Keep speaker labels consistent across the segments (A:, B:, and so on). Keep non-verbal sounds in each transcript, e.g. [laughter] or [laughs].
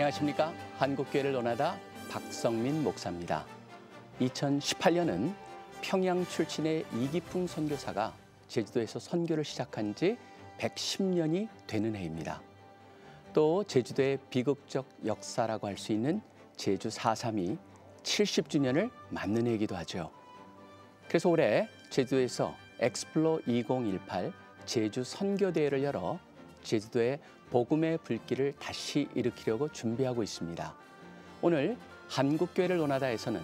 A: 안녕하십니까? 한국교회를 논하다 박성민 목사입니다. 2018년은 평양 출신의 이기풍 선교사가 제주도에서 선교를 시작한 지 110년이 되는 해입니다. 또 제주도의 비극적 역사라고 할 수 있는 제주 4.3이 70주년을 맞는 해이기도 하죠. 그래서 올해 제주도에서 엑스플로 2018 제주 선교대회를 열어 제주도의 복음의 불길을 다시 일으키려고 준비하고 있습니다. 오늘 한국교회를 원하다에서는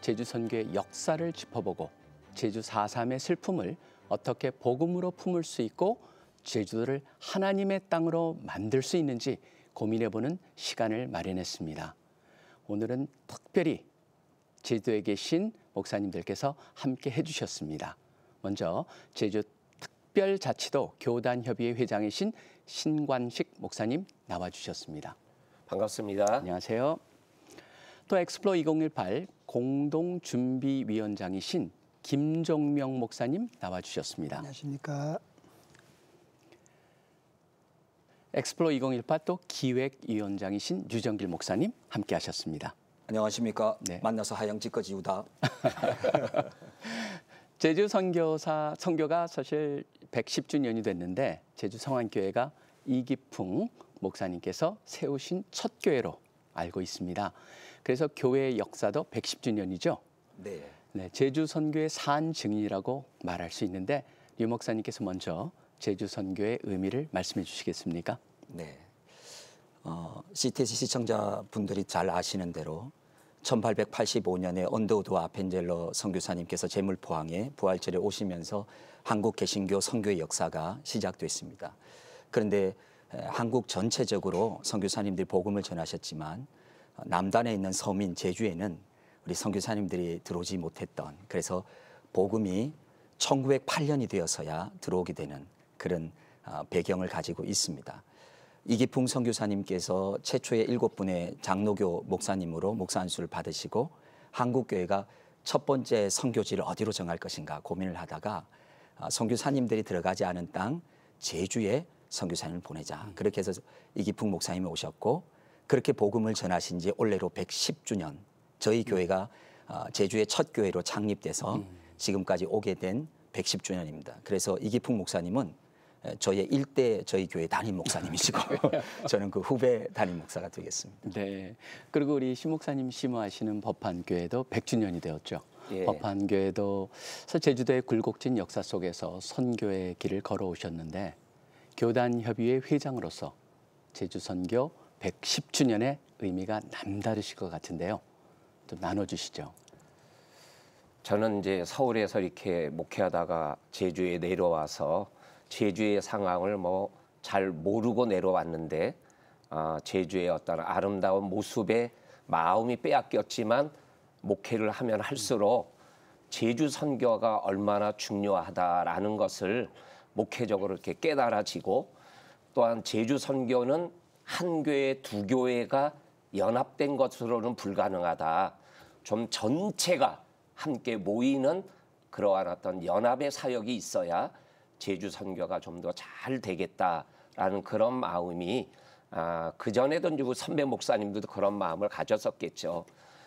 A: 제주선교의 역사를 짚어보고 제주 4.3의 슬픔을 어떻게 복음으로 품을 수 있고 제주도를 하나님의 땅으로 만들 수 있는지 고민해보는 시간을 마련했습니다. 오늘은 특별히 제주도에 계신 목사님들께서 함께 해주셨습니다. 먼저 제주 특별자치도 교단협의회 회장이신 신관식 목사님 나와주셨습니다. 반갑습니다. 안녕하세요. 또 엑스플로 2018 공동준비위원장이신 김종명 목사님 나와주셨습니다.
B: 안녕하십니까.
A: 엑스플로 2018 또 기획위원장이신 유정길 목사님 함께하셨습니다.
C: 안녕하십니까. 네. 만나서 하영지까지 우다. [laughs]
A: 제주 선교사 선교가 사실 110주년이 됐는데 제주 성안교회가 이기풍 목사님께서 세우신 첫 교회로 알고 있습니다. 그래서 교회의 역사도 110주년이죠. 네. 네 제주 선교의 산 증인이라고 말할 수 있는데 유 목사님께서 먼저 제주 선교의 의미를 말씀해 주시겠습니까? 네.
C: 어, CTC 시청자분들이 잘 아시는 대로 1885년에 언더우드와 벤젤러 선교사님께서 제물 포항에 부활절에 오시면서 한국 개신교 선교의 역사가 시작됐습니다. 그런데 한국 전체적으로 선교사님들이 복음을 전하셨지만 어, 남단에 있는 서민 제주에는 우리 선교사님들이 들어오지 못했던 그래서 복음이 1908년이 되어서야 들어오게 되는 그런 어, 배경을 가지고 있습니다. 이기풍 선교사님께서 최초의 일곱 분의 장로교 목사님으로 목사 안수를 받으시고 한국교회가 첫 번째 선교지를 어디로 정할 것인가 고민을 하다가 선교사님들이 아, 들어가지 않은 땅 제주에 선교사님을 보내자 음. 그렇게 해서 이기풍 목사님이 오셨고 그렇게 복음을 전하신 지 올해로 110주년 저희 음. 교회가 아, 제주의 첫 교회로 창립돼서 음. 지금까지 오게 된 110주년입니다. 그래서 이기풍 목사님은 저의 일대 저희 교회 담임 목사님이시고 [laughs] 저는 그 후배 담임 목사가 되겠습니다. 네. 그리고 우리 신 목사님 심호하시는
A: 법한교회도 100주년이 되었죠. 예. 법한교회도 제주도의 굴곡진 역사 속에서 선교의 길을 걸어오셨는데 교단협의회 회장으로서 제주 선교 110주년의 의미가 남다르실 것 같은데요. 좀 나눠주시죠.
D: 저는 이제 서울에서 이렇게 목회하다가 제주에 내려와서 제주의 상황을 뭐 잘 모르고 내려왔는데 아, 제주의 어떤 아름다운 모습에 마음이 빼앗겼지만 목회를 하면 할수록 제주 선교가 얼마나 중요하다라는 것을 목회적으로 이렇게 깨달아지고 또한 제주 선교는 한 교회 두 교회가 연합된 것으로는 불가능하다. 좀 전체가 함께 모이는 그러한 어떤 연합의 사역이 있어야 제주 선교가 좀 더 잘 되겠다라는 그런 마음이 아, 그 전에도 이제 선배 목사님들도 그런 마음을 가졌었겠죠.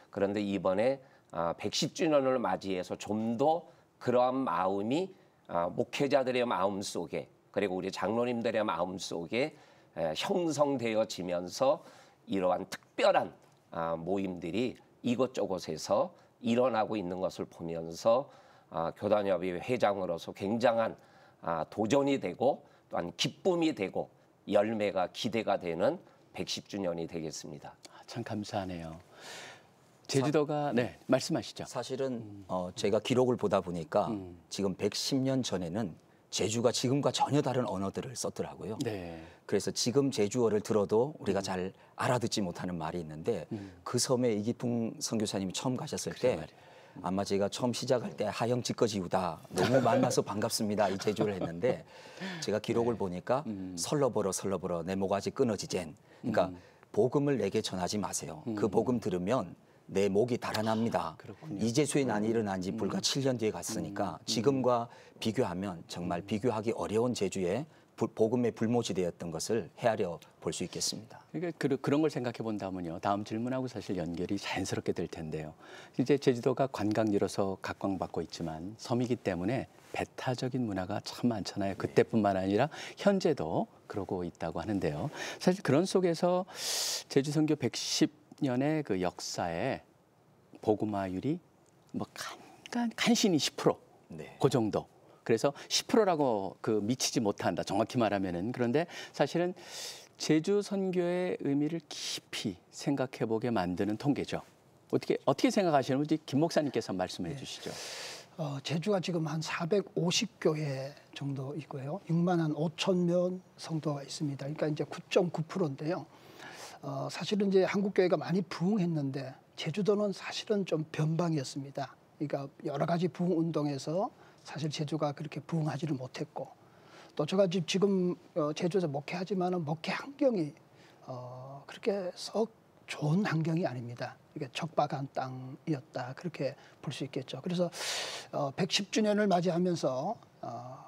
D: 그런데 이번에 아, 110주년을 맞이해서 좀 더 그러한 마음이 아, 목회자들의 마음 속에 그리고 우리 장로님들의 마음 속에 에, 형성되어지면서 이러한 특별한 아, 모임들이 이곳저곳에서 일어나고 있는 것을 보면서 아, 교단협의 회장으로서 굉장한 아, 도전이 되고 또한 기쁨이 되고 열매가 기대가 되는 110주년이 되겠습니다. 아, 참
C: 감사하네요.
D: 제주도가
C: 네 말씀하시죠. 사실은 음. 어, 제가 기록을 보다 보니까 음. 지금 110년 전에는 제주가 지금과 전혀 다른 언어들을 썼더라고요. 네. 그래서 지금 제주어를 들어도 우리가 음. 잘 알아듣지 못하는 말이 있는데 음. 그 섬에 이기풍 선교사님이 처음 가셨을 때 말이에요. 아마 제가 처음 시작할 때 하영 찌꺼지우다 너무 만나서 반갑습니다 이 제조를 했는데 제가 기록을 네. 보니까 음. 설러버러 설러버러 내 모가지 끊어지젠 그러니까 음. 복음을 내게 전하지 마세요 음. 그 복음 들으면 내 목이 달아납니다 아, 이재수의 난이 음. 일어난 지 불과 7년 음. 뒤에 갔으니까 음. 지금과 비교하면 정말 비교하기 어려운 제주에 복음의 불모지 되었던 것을 헤아려 볼 수 있겠습니다. 그러니까
A: 그, 런걸 생각해 본다면요. 다음 질문하고 사실 연결이 자연스럽게 될 텐데요. 이제 제주도가 관광지로서 각광받고 있지만 섬이기 때문에 배타적인 문화가 참 많잖아요. 네. 그때뿐만 아니라 현재도 그러고 있다고 하는데요. 사실 그런 속에서 제주 선교 110년의 그 역사에 복음화율이뭐 간, 간, 간신히 10%. 네. 그 정도. 그래서 10%라고 그 미치지 못한다. 정확히 말하면은 그런데 사실은 제주 선교의 의미를 깊이 생각해 보게 만드는 통계죠. 어떻게 어떻게 생각하시는지 김 목사님께서 말씀해 예. 주시죠.
B: 어, 제주가 지금 한 450교회 정도 있고요. 6만 한 5천 명 성도가 있습니다. 그러니까 이제 9.9%인데요. 어, 사실은 이제 한국 교회가 많이 부흥했는데 제주도는 사실은 좀 변방이었습니다. 그러니까 여러 가지 부흥 운동에서 사실 제주가 그렇게 부흥하지를 못했고 또 제가 지금 어, 제주에서 목회하지만은 목회 환경이 어, 그렇게 썩 좋은 환경이 아닙니다. 이게 적박한 땅이었다 그렇게 볼 수 있겠죠. 그래서 어, 110주년을 맞이하면서 어,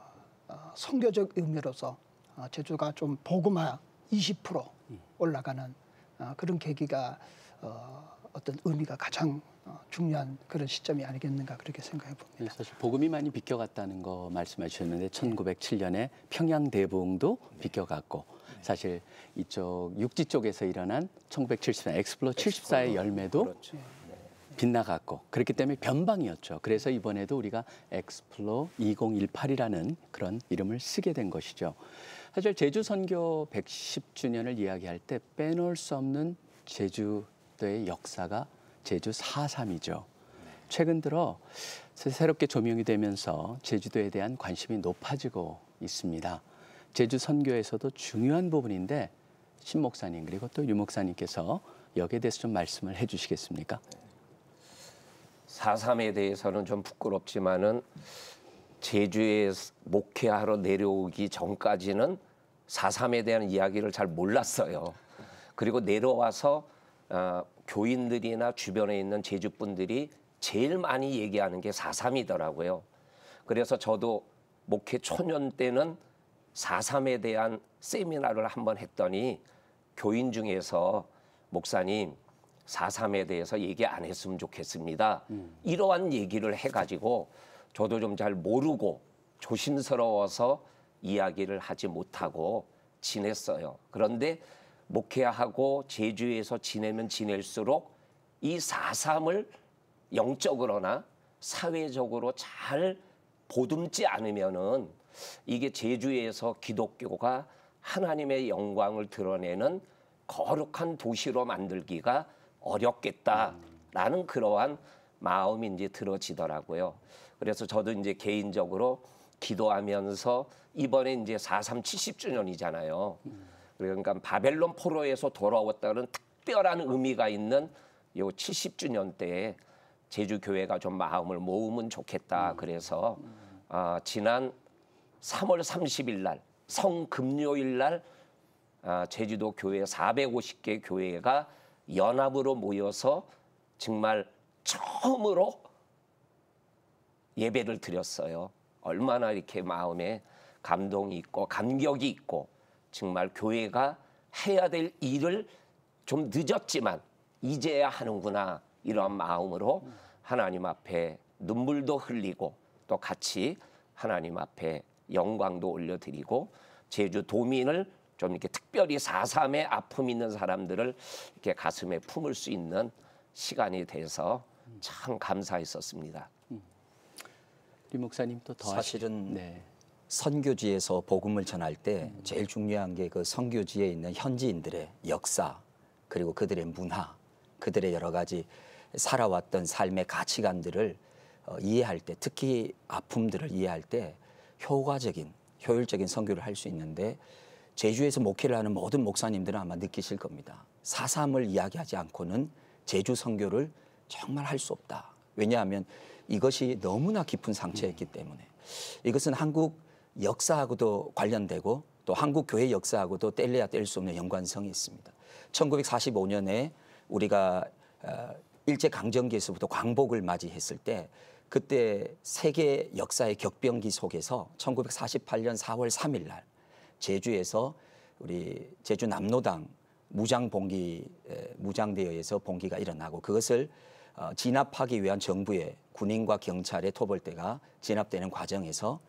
B: 어, 성교적 의미로서 어, 제주가 좀 보금화 20% 음. 올라가는 어, 그런 계기가 어, 어떤 의미가 가장 어, 중요한 그런 시점이 아니겠는가 그렇게 생각해 봅니다.
A: 네, 사실 복음이 많이 비껴갔다는 거 말씀해 셨는데 1907년에 평양 대부흥도 비껴갔고 네. 사실 이쪽 육지 쪽에서 일어난 1974 엑스플로 74의 열매도 그렇죠. 네. 빗나갔고 그렇기 때문에 변방이었죠. 그래서 이번에도 우리가 엑스플로 2018이라는 그런 이름을 쓰게 된 것이죠. 사실 제주 선교 110주년을 이야기할 때 빼놓을 수 없는 제주 팔도의 역사가 제주 4.3이죠. 최근 들어 새롭게 조명이 되면서 제주도에 대한 관심이 높아지고 있습니다. 제주 선교에서도 중요한 부분인데 신 목사님 그리고 또 유 목사님께서 여기에 대해서 좀 말씀을 해주시겠습니까?
D: 4.3에 대해서는 좀 부끄럽지만은 제주에 목회하러 내려오기 전까지는 4.3에 대한 이야기를 잘 몰랐어요. 그리고 내려와서 어, 교인들이나 주변에 있는 제주분들이 제일 많이 얘기하는 게 4.3이더라고요. 그래서 저도 목회 초년 때는 4.3에 대한 세미나를 한번 했더니 교인 중에서 목사님 4.3에 대해서 얘기 안 했으면 좋겠습니다. 음. 이러한 얘기를 해가지고 저도 좀 잘 모르고 조심스러워서 이야기를 하지 못하고 지냈어요. 그런데 목회하고 제주에서 지내면 지낼수록 이사삼을 영적으로나 사회적으로 잘 보듬지 않으면은 이게 제주에서 기독교가 하나님의 영광을 드러내는 거룩한 도시로 만들기가 어렵겠다라는 그러한 마음이 이제 들어지더라고요. 그래서 저도 이제 개인적으로 기도하면서 이번에 이제 4.3 70주년이잖아요. 그러니까 바벨론 포로에서 돌아왔다는 특별한 의미가 있는 요 70주년 때에 제주 교회가 좀 마음을 모으면 좋겠다. 음. 그래서 아, 지난 3월 30일 날 성금요일 날 아, 제주도 교회 450개 교회가 연합으로 모여서 정말 처음으로 예배를 드렸어요. 얼마나 이렇게 마음에 감동이 있고 감격이 있고 정말 교회가 해야 될 일을 좀 늦었지만 이제야 하는구나 이런 마음으로 하나님 앞에 눈물도 흘리고 또 같이 하나님 앞에 영광도 올려드리고 제주 도민을 좀 이렇게 특별히 사삼의 아픔 있는 사람들을 이렇게 가슴에 품을 수 있는 시간이 돼서 참 감사했었습니다. 음.
A: 리 목사님 또더 사실은
D: 네.
C: 선교지에서 복음을 전할 때 제일 중요한 게 그 선교지에 있는 현지인들의 역사 그리고 그들의 문화 그들의 여러 가지 살아왔던 삶의 가치관들을 어, 이해할 때 특히 아픔들을 이해할 때 효과적인 효율적인 선교를 할 수 있는데 제주에서 목회를 하는 모든 목사님들은 아마 느끼실 겁니다. 사삼을 이야기하지 않고는 제주 선교를 정말 할 수 없다. 왜냐하면 이것이 너무나 깊은 상처였기 때문에 이것은 한국 역사하고도 관련되고 또 한국 교회 역사하고도 뗄래야 뗄 수 없는 연관성이 있습니다. 1945년에 우리가 어, 일제 강점기에서부터 광복을 맞이했을 때 그때 세계 역사의 격변기 속에서 1948년 4월 3일 날 제주에서 우리 제주 남로당 무장 봉기 무장대여에서 봉기가 일어나고 그것을 어, 진압하기 위한 정부의 군인과 경찰의 토벌대가 진압되는 과정에서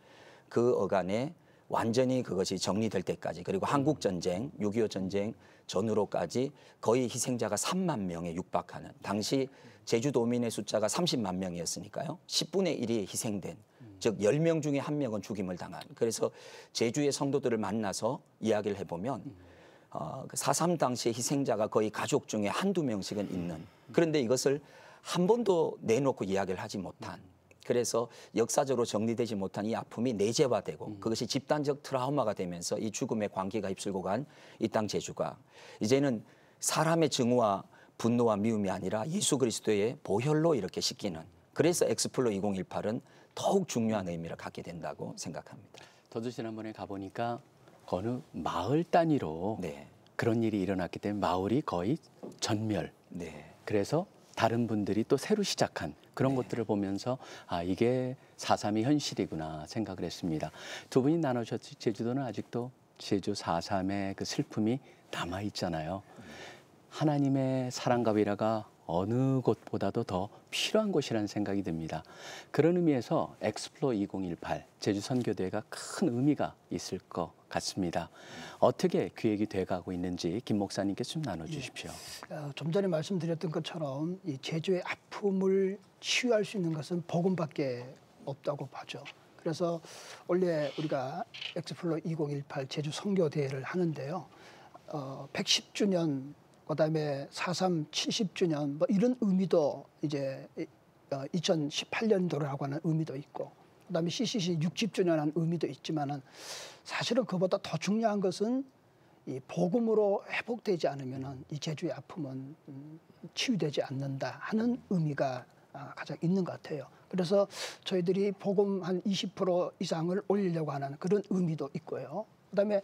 C: 그 어간에 완전히 그것이 정리될 때까지 그리고 한국 전쟁, 6.25 전쟁 전후로까지 거의 희생자가 3만 명에 육박하는 당시 제주도민의 숫자가 30만 명이었으니까요. 10분의 1이 희생된 즉 10명 중에 한 명은 죽임을 당한 그래서 제주의 성도들을 만나서 이야기를 해보면 어, 4.3당시의 그 희생자가 거의 가족 중에 한두 명씩은 있는 그런데 이것을 한 번도 내놓고 이야기를 하지 못한 그래서 역사적으로 정리되지 못한 이 아픔이 내재화되고 음. 그것이 집단적 트라우마가 되면서 이 죽음의 관계가 입술고 간 이 땅 제주가 이제는 사람의 증오와 분노와 미움이 아니라 예수 그리스도의 보혈로 이렇게 씻기는 그래서 엑스플로 2018은 더욱 중요한 의미를 갖게 된다고 생각합니다. 저도 지난번에 가보니까 어느 마을 단위로 네. 그런
A: 일이 일어났기 때문에 마을이 거의 전멸. 네. 그래서 다른 분들이 또 새로 시작한 그런 네. 것들을 보면서 아 이게 4.3이 현실이구나 생각을 했습니다. 두 분이 나누셨지 제주도는 아직도 제주 4.3의 그 슬픔이 남아 있잖아요. 네. 하나님의 사랑과 위라가 어느 곳보다도 더 필요한 곳이라는 생각이 듭니다. 그런 의미에서 엑스플로 2018 제주 선교대회가 큰 의미가 있을 것 같습니다. 어떻게 기획이 돼가고 있는지 김 목사님께 좀 나눠주십시오.
B: 예. 어, 좀 전에 말씀드렸던 것처럼 이 제주의 아픔을 치유할 수 있는 것은 복음밖에 없다고 봐죠. 그래서 원래 우리가 엑스플로 2018 제주 선교대회를 하는데요. 어, 110주년 그다음에 사삼 70주년 뭐 이런 의미도 이제 2 0 어, 1 8년도라고 하는 의미도 있고 그다음에 CCC 60주년 한 의미도 있지만은 사실은 그보다 더 중요한 것은 이 복음으로 회복되지 않으면은 이 제주의 아픔은 음, 치유되지 않는다 하는 의미가 아, 가장 있는 것 같아요. 그래서 저희들이 복음 한 20% 이상을 올리려고 하는 그런 의미도 있고요. 그다음에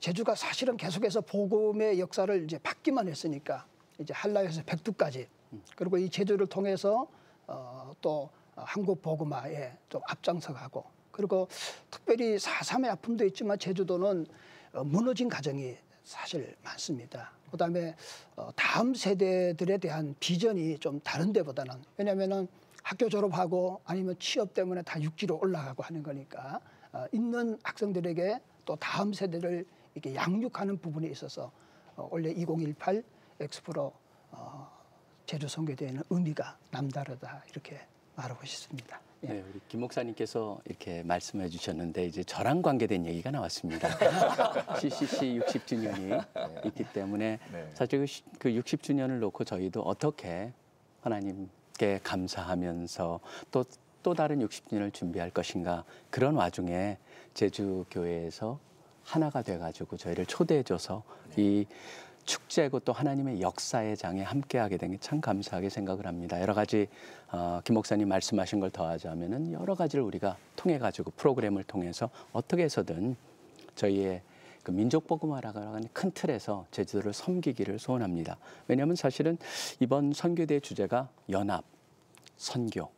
B: 제주가 사실은 계속해서 복음의 역사를 이제 받기만 했으니까 이제 한라에서 백두까지 음. 그리고 이 제주를 통해서 어, 또 한국 복음화에 좀 앞장서가고 그리고 특별히 사삼의 아픔도 있지만 제주도는 어, 무너진 가정이 사실 많습니다. 그다음에 어, 다음 세대들에 대한 비전이 좀 다른 데보다는 왜냐면은 학교 졸업하고 아니면 취업 때문에 다 육지로 올라가고 하는 거니까 어, 있는 학생들에게 또 다음 세대를 이렇게 양육하는 부분에 있어서 어, 원래 2018 엑스프로 어, 제주 선교대회는 의미가 남다르다 이렇게 말하고 싶습니다.
A: 예. 네, 우리 김 목사님께서 이렇게 말씀해 주셨는데 이제 저랑 관계된 얘기가 나왔습니다. CCC [laughs] 60주년이 네. 있기 때문에 네. 사실 그 60주년을 그 놓고 저희도 어떻게 하나님께 감사하면서 또또 또 다른 60주년을 준비할 것인가 그런 와중에 제주 교회에서 하나가 돼가지고 저희를 초대해줘서 네. 이 축제고 또 하나님의 역사의 장에 함께하게 된 게 참 감사하게 생각을 합니다. 여러 가지 어, 김 목사님 말씀하신 걸 더하자면은 여러 가지를 우리가 통해 가지고 프로그램을 통해서 어떻게 해서든 저희의 그 민족 복음화라고 하는 큰 틀에서 제주도를 섬기기를 소원합니다. 왜냐하면 사실은 이번 선교대 주제가 연합, 선교,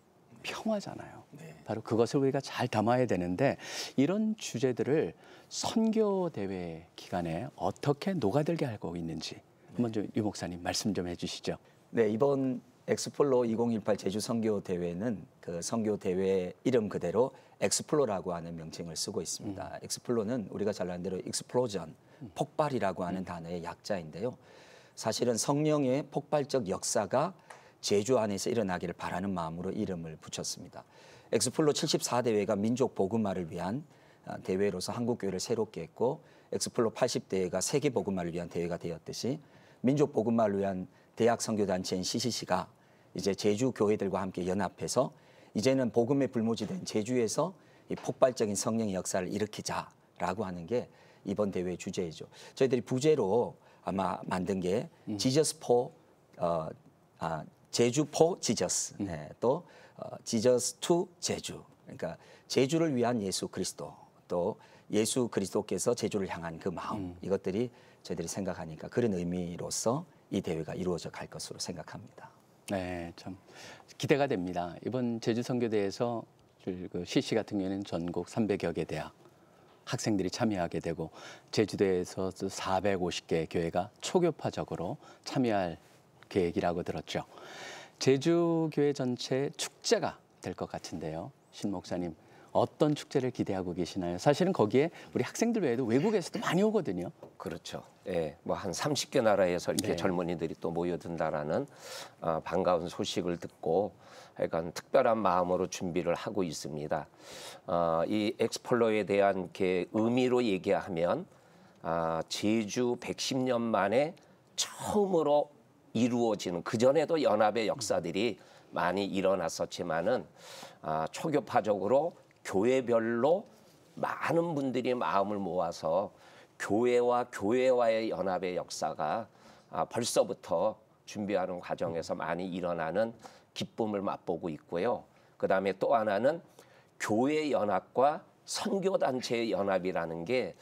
A: 평화잖아요. 네. 바로 그것을 우리가 잘 담아야 되는데 이런 주제들을 선교 대회 기간에 어떻게 녹아들게 하고 있는지
C: 한번 좀유 목사님 말씀 좀 해주시죠. 네 이번 엑스플로 2018 제주 선교 대회는 그 선교 대회 이름 그대로 엑스플로라고 하는 명칭을 쓰고 있습니다. 음. 엑스플로는 우리가 잘 아는 대로 익스플로전 음. 폭발이라고 하는 음. 단어의 약자인데요. 사실은 성령의 폭발적 역사가 제주 안에서 일어나기를 바라는 마음으로 이름을 붙였습니다. 엑스플로 74 대회가 민족 복음화를 위한 아, 대회로서 한국 교회를 새롭게 했고 엑스플로 80 대회가 세계 복음화를 위한 대회가 되었듯이 민족 복음화를 위한 대학 선교 단체인 CCC가 이제 제주 교회들과 함께 연합해서 이제는 복음의 불모지된 제주에서 이 폭발적인 성령의 역사를 일으키자라고 하는 게 이번 대회의 주제이죠. 저희들이 부제로 아마 만든 게 음. 지저스 포 어, 아, 제주 포 지저스 음. 네, 또 지저스 어, 투 제주 그러니까 제주를 위한 예수 그리스도 또 예수 그리스도께서 제주를 향한 그 마음 음. 이것들이 저희들이 생각하니까 그런 의미로서 이 대회가 이루어져 갈 것으로 생각합니다. 네, 참 기대가
A: 됩니다. 이번 제주 선교대에서 그 CC 같은 경우에는 전국 300여 개 대학 학생들이 참여하게 되고 제주도에서 450개 교회가 초교파적으로 참여할 계획이라고 들었죠. 제주교회 전체 축제가 될 것 같은데요. 신 목사님, 어떤 축제를 기대하고 계시나요?
D: 사실은 거기에 우리 학생들 외에도 외국에서도 많이 오거든요. 그렇죠. 예, 뭐한 30개 나라에서 이렇게 네. 젊은이들이 또 모여든다라는 어, 반가운 소식을 듣고 약간 특별한 마음으로 준비를 하고 있습니다. 어, 이 엑스폴로에 대한 게 의미로 얘기하면 아, 제주 110년 만에 처음으로 이루어지는 그 전에도 연합의 역사들이 많이 일어났었지만은 아, 초교파적으로 교회별로 많은 분들이 마음을 모아서 교회와 교회와의 연합의 역사가 아, 벌써부터 준비하는 과정에서 많이 일어나는 기쁨을 맛보고 있고요. 그 다음에 또 하나는 교회 연합과 선교 단체의 연합이라는 게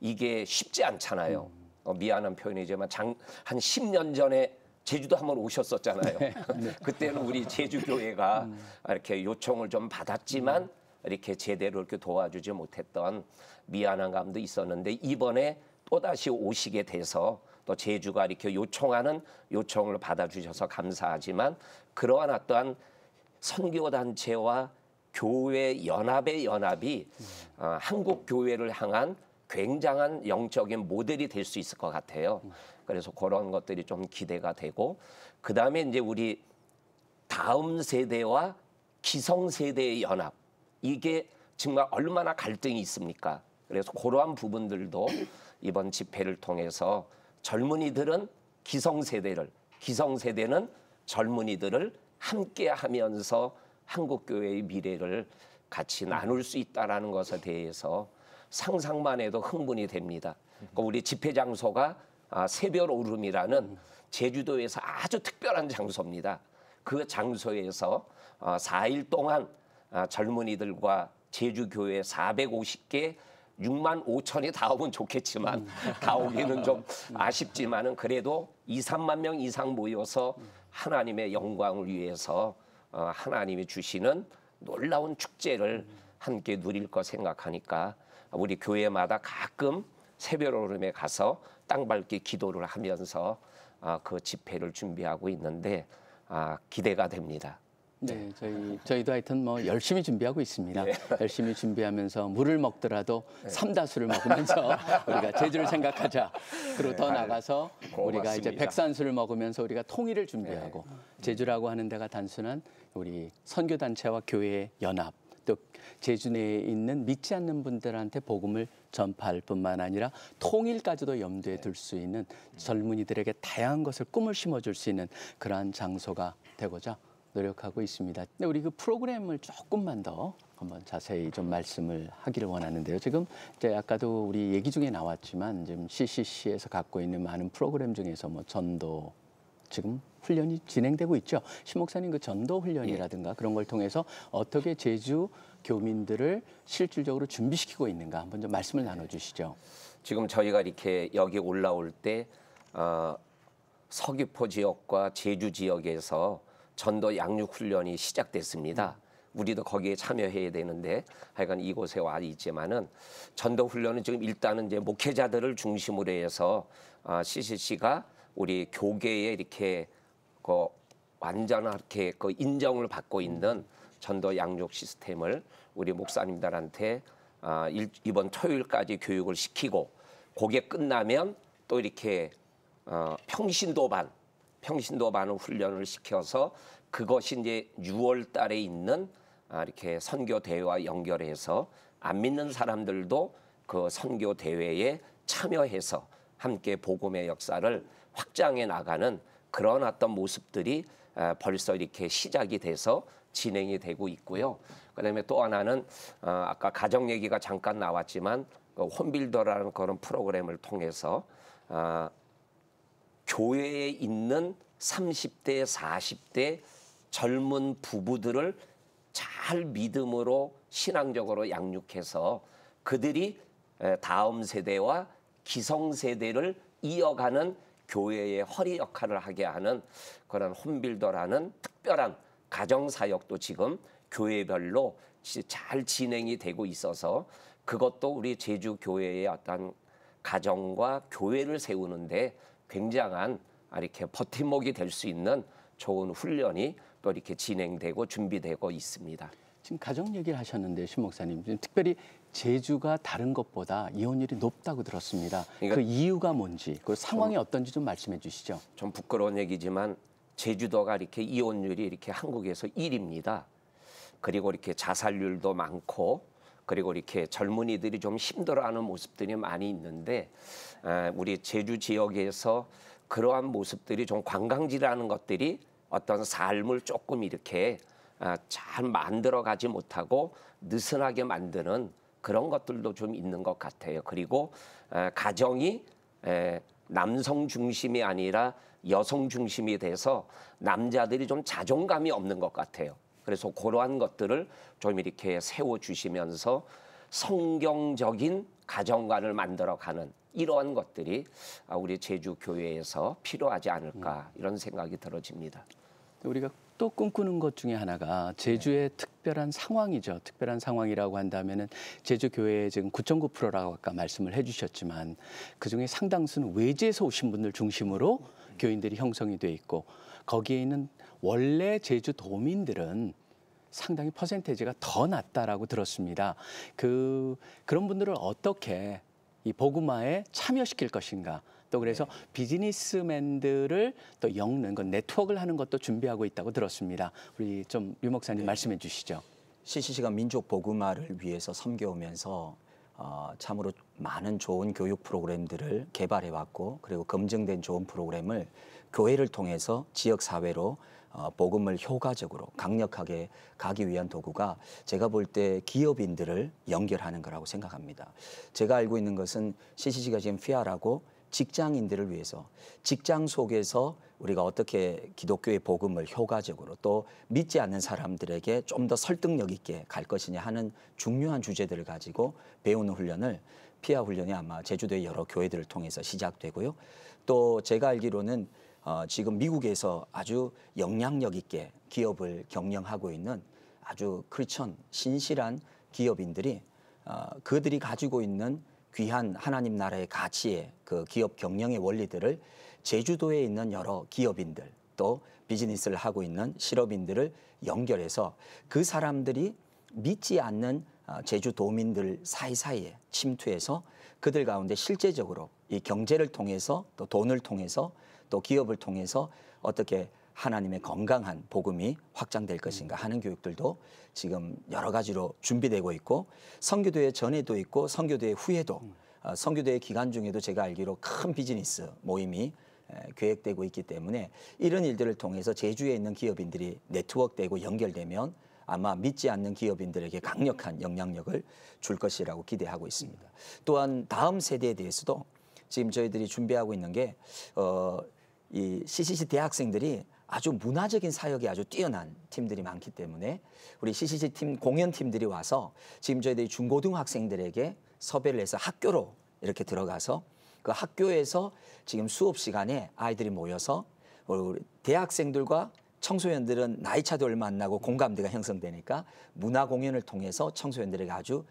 D: 이게 쉽지 않잖아요. 음. 어, 미안한 표현이지만 장, 한 10년 전에 제주도 한번 오셨었잖아요. 네. [laughs] 그때는 우리 제주교회가 음. 이렇게 요청을 좀 받았지만 음. 이렇게 제대로 이렇게 도와주지 못했던 미안한 감도 있었는데 이번에 또다시 오시게 돼서 또 제주가 이렇게 요청하는 요청을 받아주셔서 감사하지만 그러한 어떠한 선교단체와 교회 연합의 연합이 음. 어, 한국 교회를 향한 굉장한 영적인 모델이 될 수 있을 것 같아요. 그래서 그런 것들이 좀 기대가 되고 그 다음에 이제 우리 다음 세대와 기성 세대의 연합 이게 정말 얼마나 갈등이 있습니까? 그래서 그러한 부분들도 이번 집회를 통해서 젊은이들은 기성 세대를 기성 세대는 젊은이들을 함께 하면서 한국 교회의 미래를 같이 나눌 수 있다라는 것에 대해서 상상만 해도 흥분이 됩니다. 그러니까 우리 집회 장소가 아, 새별 오름이라는 제주도에서 아주 특별한 장소입니다. 그 장소에서 4일 아, 동안 아, 젊은이들과 제주교회 450개 6만 5천이 다 오면 좋겠지만 다 음. 오기는 좀 음. 아쉽지만은 그래도 2, 3만 명 이상 모여서 하나님의 영광을 위해서 어, 하나님이 주시는 놀라운 축제를 함께 누릴 거 생각하니까 우리 교회마다 가끔 새별 오름에 가서 땅 밟기 기도를 하면서 아, 그 집회를 준비하고 있는데 아, 기대가 됩니다.
A: 네, 네, 저희 저희도 하여튼 뭐 열심히 준비하고 있습니다. 네. [laughs] 열심히 준비하면서 물을 먹더라도 네. 삼다수를 먹으면서 [laughs] 우리가 제주를 생각하자. 그리고 네, 더 나가서 고맙습니다. 우리가 이제 백산수를 먹으면서 우리가 통일을 준비하고 네. 제주라고 하는 데가 단순한 우리 선교 단체와 교회의 연합 또 제주 내에 있는 믿지 않는 분들한테 복음을 전파할 뿐만 아니라 통일까지도 염두에 둘 수 있는 젊은이들에게 다양한 것을 꿈을 심어줄 수 있는 그러한 장소가 되고자 노력하고 있습니다. 근데 우리 그 프로그램을 조금만 더 한번 자세히 좀 말씀을 하기를 원하는데요. 지금 이제 아까도 우리 얘기 중에 나왔지만 지금 CCC에서 갖고 있는 많은 프로그램 중에서 뭐 전도 지금 훈련이 진행되고 있죠. 신 목사님 그 전도 예. 훈련이라든가 그런 걸 통해서 어떻게 제주 교민들을 실질적으로 준비시키고 있는가 한번 좀 말씀을 네. 나눠주시죠.
D: 지금 저희가 이렇게 여기 올라올 때 어, 서귀포 지역과 제주 지역에서 전도 양육 훈련이 시작됐습니다. 음. 우리도 거기에 참여해야 되는데 하여간 이곳에 와 있지만은 전도 훈련은 지금 일단은 이제 목회자들을 중심으로 해서 아, 어, CCC가 우리 교계에 이렇게 그 완전하게 그 인정을 받고 있는 전도 양육 시스템을 우리 목사님들한테 아, 일, 이번 토요일까지 교육을 시키고 그게 끝나면 또 이렇게 어, 평신도반 평신도반 훈련을 시켜서 그것이 이제 6월 달에 있는 아, 이렇게 선교 대회와 연결해서 안 믿는 사람들도 그 선교 대회에 참여해서 함께 복음의 역사를 확장해 나가는 그런 어떤 모습들이 아, 벌써 이렇게 시작이 돼서 진행이 되고 있고요. 그다음에 또 하나는 어, 아까 가정 얘기가 잠깐 나왔지만 그 홈빌더라는 그런 프로그램을 통해서 아, 교회에 있는 30대, 40대 젊은 부부들을 잘 믿음으로 신앙적으로 양육해서 그들이 다음 세대와 기성 세대를 이어가는 교회의 허리 역할을 하게 하는 그런 홈빌더라는 특별한 가정사역도 지금 교회별로 잘 진행이 되고 있어서 그것도 우리 제주 교회의 어떤 가정과 교회를 세우는데 굉장한 아, 이렇게 버팀목이 될 수 있는 좋은 훈련이 또 이렇게 진행되고 준비되고 있습니다.
A: 지금 가정 얘기를 하셨는데 신 목사님 지금 특별히 제주가 다른 것보다 이혼율이 높다고 들었습니다. 그러니까 그 이유가 뭔지, 그 상황이 전, 어떤지 좀 말씀해
D: 주시죠. 좀 부끄러운 얘기지만 제주도가 이렇게 이혼율이 이렇게 한국에서 1입니다. 그리고 이렇게 자살률도 많고 그리고 이렇게 젊은이들이 좀 힘들어하는 모습들이 많이 있는데 아, 우리 제주 지역에서 그러한 모습들이 좀 관광지라는 것들이 어떤 삶을 조금 이렇게 아, 잘 만들어가지 못하고 느슨하게 만드는 그런 것들도 좀 있는 것 같아요. 그리고 가정이 남성 중심이 아니라 여성 중심이 돼서 남자들이 좀 자존감이 없는 것 같아요. 그래서 그러한 것들을 좀 이렇게 세워주시면서 성경적인 가정관을 만들어가는 이러한 것들이 아, 우리 제주 교회에서 필요하지 않을까 음. 이런 생각이 들어집니다. 우리가
A: 또 꿈꾸는 것 중에 하나가 제주의 네. 특별한 상황이죠. 특별한 상황이라고 한다면은 제주 교회에 지금 9.9%라고 아까 말씀을 해주셨지만 그 중에 상당수는 외지에서 오신 분들 중심으로 교인들이 형성이 돼 있고 거기에 있는 원래 제주 도민들은 상당히 퍼센테이지가 더 낮다라고 들었습니다. 그 그런 분들을 어떻게 이 보그마에 참여시킬 것인가? 또 그래서 비즈니스맨들을 또 엮는 건 네트워크를 하는 것도 준비하고 있다고 들었습니다. 우리 좀
C: 유목사님 네. 말씀해 주시죠. CCC가 민족 복음화를 위해서 섬겨오면서 어, 참으로 많은 좋은 교육 프로그램들을 개발해 왔고 그리고 검증된 좋은 프로그램을 교회를 통해서 지역 사회로 어, 복음을 효과적으로 강력하게 가기 위한 도구가 제가 볼 때 기업인들을 연결하는 거라고 생각합니다. 제가 알고 있는 것은 CCC가 지금 피아라고 직장인들을 위해서 직장 속에서 우리가 어떻게 기독교의 복음을 효과적으로 또 믿지 않는 사람들에게 좀 더 설득력 있게 갈 것이냐 하는 중요한 주제들을 가지고 배우는 훈련을 피아 훈련이 아마 제주도의 여러 교회들을 통해서 시작되고요. 또 제가 알기로는 어, 지금 미국에서 아주 영향력 있게 기업을 경영하고 있는 아주 크리천 신실한 기업인들이 어, 그들이 가지고 있는 귀한 하나님 나라의 가치에 그 기업 경영의 원리들을 제주도에 있는 여러 기업인들 또 비즈니스를 하고 있는 실업인들을 연결해서 그 사람들이 믿지 않는 어, 제주도민들 사이사이에 침투해서 그들 가운데 실제적으로 이 경제를 통해서 또 돈을 통해서 또 기업을 통해서 어떻게 하나님의 건강한 복음이 확장될 것인가 하는 교육들도 지금 여러 가지로 준비되고 있고 성교도의 전에도 있고 성교도의 후에도 음. 어, 성교도의 기간 중에도 제가 알기로 큰 비즈니스 모임이 계획되고 있기 때문에 이런 일들을 통해서 제주에 있는 기업인들이 네트워크되고 연결되면 아마 믿지 않는 기업인들에게 강력한 영향력을 줄 것이라고 기대하고 있습니다. 또한 다음 세대에 대해서도 지금 저희들이 준비하고 있는 게 어, 이 CCC 대학생들이 아주 문화적인 사역이 아주 뛰어난 팀들이 많기 때문에 우리 CCC 팀 공연 팀들이 와서 지금 저희들이 중고등학생들에게 섭외를 해서 학교로 이렇게 들어가서 그 학교에서 지금 수업 시간에 아이들이 모여서 우리 대학생들과 청소년들은 나이 차도 얼마 안 나고 공감대가 형성되니까 문화 공연을 통해서 청소년들에게 아주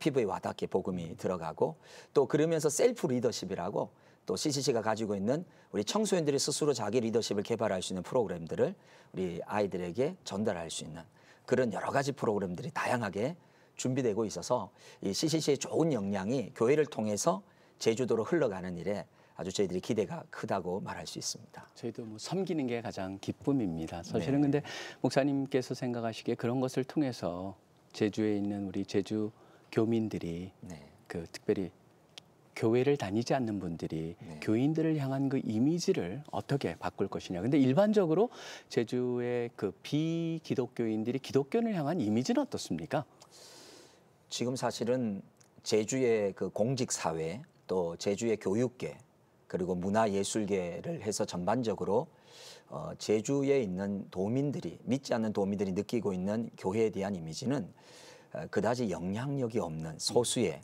C: 피부에 와닿게 복음이 들어가고 또 그러면서 셀프 리더십이라고 또 CCC가 가지고 있는 우리 청소년들이 스스로 자기 리더십을 개발할 수 있는 프로그램들을 우리 아이들에게 전달할 수 있는 그런 여러 가지 프로그램들이 다양하게 준비되고 있어서 이 CCC의 좋은 역량이 교회를 통해서 제주도로 흘러가는 일에 아주 저희들이 기대가 크다고 말할 수 있습니다. 저희도 뭐 섬기는 게 가장 기쁨입니다. 사실은 네. 근데 목사님께서 생각하시기에
A: 그런 것을 통해서 제주에 있는 우리 제주 교민들이 네. 그 특별히 교회를 다니지 않는 분들이 네. 교인들을 향한 그 이미지를 어떻게 바꿀 것이냐. 근데 일반적으로 제주의 그 비기독교인들이
C: 기독교를 향한 이미지는 어떻습니까? 지금 사실은 제주의 그 공직 사회 또 제주의 교육계 그리고 문화예술계를 해서 전반적으로 어, 제주에 있는 도민들이 믿지 않는 도민들이 느끼고 있는 교회에 대한 이미지는 어, 그다지 영향력이 없는 소수의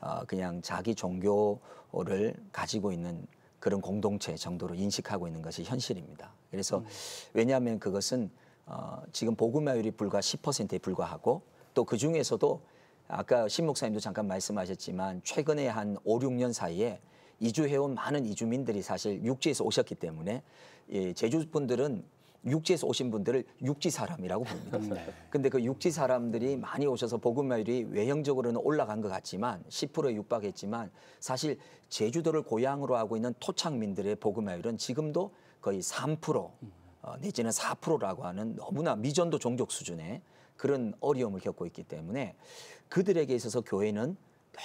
C: 어, 그냥 자기 종교를 가지고 있는 그런 공동체 정도로 인식하고 있는 것이 현실입니다. 그래서 음. 왜냐하면 그것은 어, 지금 보급화율이 불과 10%에 불과하고 또 그 중에서도 아까 신 목사님도 잠깐 말씀하셨지만 최근에 한 5, 6년 사이에 이주해온 많은 이주민들이 사실 육지에서 오셨기 때문에 예, 제주분들은 육지에서 오신 분들을 육지 사람이라고 부릅니다 음, 네. 근데 그 육지 사람들이 많이 오셔서 복음마율이 외형적으로는 올라간 것 같지만 10%에 육박했지만 사실 제주도를 고향으로 하고 있는 토착민들의 복음마율은 지금도 거의 3% 어, 내지는 4%라고 하는 너무나 미전도 종족 수준의 그런 어려움을 겪고 있기 때문에 그들에게 있어서 교회는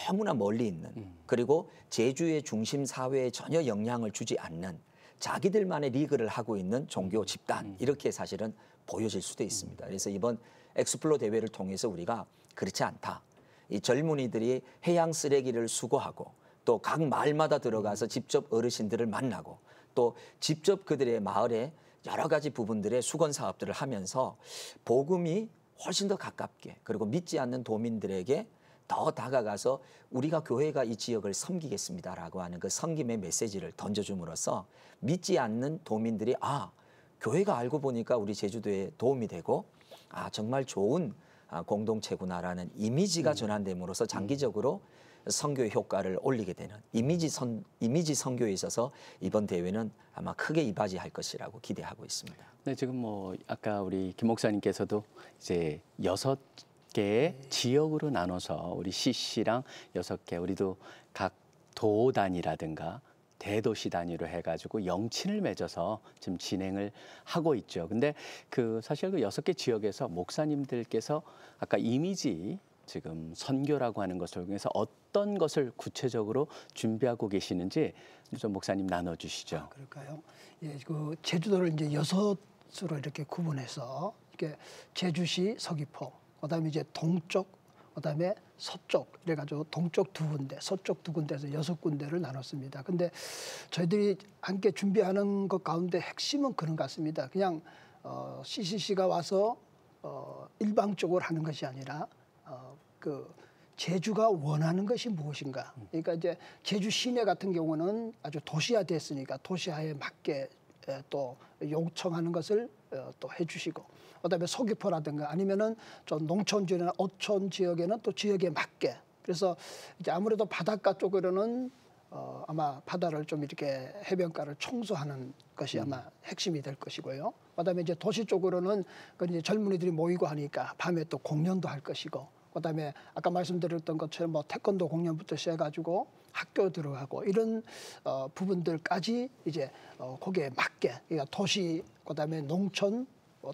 C: 너무나 멀리 있는 음. 그리고 제주의 중심 사회에 전혀 영향을 주지 않는 자기들만의 리그를 하고 있는 종교 음. 집단 음. 이렇게 사실은 보여질 수도 있습니다. 음. 그래서 이번 엑스플로 대회를 통해서 우리가 그렇지 않다. 이 젊은이들이 해양 쓰레기를 수거하고 또 각 마을마다 들어가서 직접 어르신들을 만나고 또 직접 그들의 마을에 여러 가지 부분들의 수건 사업들을 하면서 복음이 훨씬 더 가깝게 그리고 믿지 않는 도민들에게 더 다가가서 우리가 교회가 이 지역을 섬기겠습니다라고 하는 그 섬김의 메시지를 던져줌으로써 믿지 않는 도민들이 아 교회가 알고 보니까 우리 제주도에 도움이 되고 아 정말 좋은 아, 공동체구나라는 이미지가 음. 전환됨으로써 음. 장기적으로 선교 효과를 올리게 되는 이미지 선 이미지 선교에 있어서 이번 대회는 아마 크게 이바지할 것이라고 기대하고 있습니다. 네, 지금 뭐 아까 우리 김 목사님께서도
A: 이제 여섯 개 지역으로 나눠서 우리 시시랑 여섯 개 우리도 각 도 단위라든가 대도시 단위로 해가지고 영친을 맺어서 지금 진행을 하고 있죠. 근데 그 사실 그 여섯 개 지역에서 목사님들께서 아까 이미지 지금 선교라고 하는 것을 통해서 어떤 것을 구체적으로 준비하고 계시는지 좀 목사님 나눠주시죠. 아,
B: 그럴까요? 예, 그 제주도를 이제 여섯으로 이렇게 구분해서 이렇게 제주시, 서귀포, 그다음에 이제 동쪽, 그다음에 서쪽 이래가지고 동쪽 두 군데, 서쪽 두 군데에서 여섯 군데를 나눴습니다. 근데 저희들이 함께 준비하는 것 가운데 핵심은 그런 것 같습니다. 그냥 어, CCC가 와서 어, 일방적으로 하는 것이 아니라 어, 그 제주가 원하는 것이 무엇인가. 그러니까 이제 제주 시내 같은 경우는 아주 도시화 됐으니까 도시화에 맞게 또 요청하는 것을 어, 또 해주시고 그다음에 서귀포라든가 아니면은 좀 농촌지역이나 어촌 지역에는 또 지역에 맞게 그래서 이제 아무래도 바닷가 쪽으로는 어, 아마 바다를 좀 이렇게 해변가를 청소하는 것이 아마 핵심이 될 것이고요. 그다음에 이제 도시 쪽으로는 그 이제 젊은이들이 모이고 하니까 밤에 또 공연도 할 것이고 그다음에 아까 말씀드렸던 것처럼 뭐 태권도 공연부터 시작해가지고 학교 들어가고 이런 어, 부분들까지 이제 어, 거기에 맞게 그러니까 도시 그다음에 농촌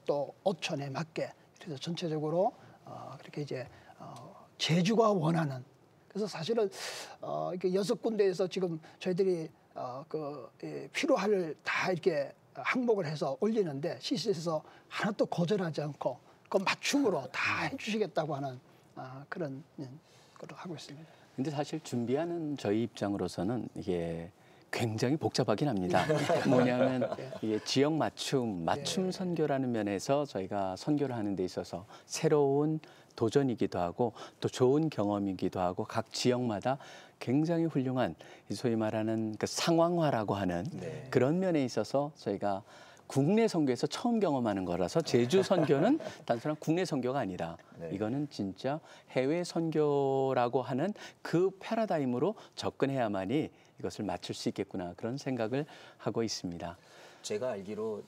B: 또 어촌에 맞게 그래서 전체적으로 어, 그렇게 이제 어, 제주가 원하는 그래서 사실은 어, 이렇게 여섯 군데에서 지금 저희들이 어, 그 예, 필요할 다 이렇게 항목을 해서 올리는데 CC에서 하나도 거절하지 않고 그 맞춤으로 다 해주시겠다고 하는 어, 그런 예, 걸 하고 있습니다. 근데 사실
A: 준비하는 저희 입장으로서는 이게 굉장히 복잡하긴 합니다. [laughs] 뭐냐면 이게 지역 맞춤, 네. 맞춤 선교라는 면에서 저희가 선교를 하는 데 있어서 새로운 도전이기도 하고 또 좋은 경험이기도 하고 각 지역마다 굉장히 훌륭한 소위 말하는 그 상황화라고 하는 네. 그런 면에 있어서 저희가 국내 선교에서 처음 경험하는 거라서 제주 선교는 [laughs] 단순한 국내 선교가 아니라 네. 이거는 진짜 해외 선교라고 하는 그 패러다임으로 접근해야만이 이것을 맞출 수 있겠구나 그런 생각을 하고 있습니다.
C: 제가 알기로